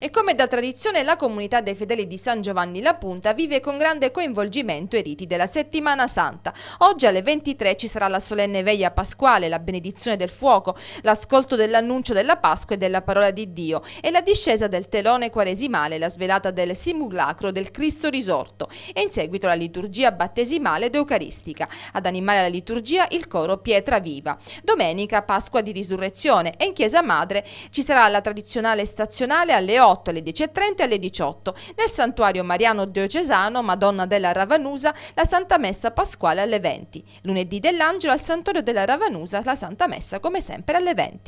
E come da tradizione la comunità dei fedeli di San Giovanni La Punta vive con grande coinvolgimento i riti della Settimana Santa. Oggi alle 23 ci sarà la solenne veglia pasquale, la benedizione del fuoco, l'ascolto dell'annuncio della Pasqua e della parola di Dio e la discesa del telone quaresimale, la svelata del simulacro del Cristo risorto e in seguito la liturgia battesimale ed eucaristica. Ad animare la liturgia il coro Pietra Viva. Domenica Pasqua di Risurrezione e in Chiesa Madre ci sarà la tradizionale stazionale alle 8 18, alle 10.30 e alle 18. Nel santuario mariano diocesano Madonna della Ravanusa la Santa Messa pasquale alle 20. Lunedì dell'Angelo al santuario della Ravanusa la Santa Messa come sempre alle 20.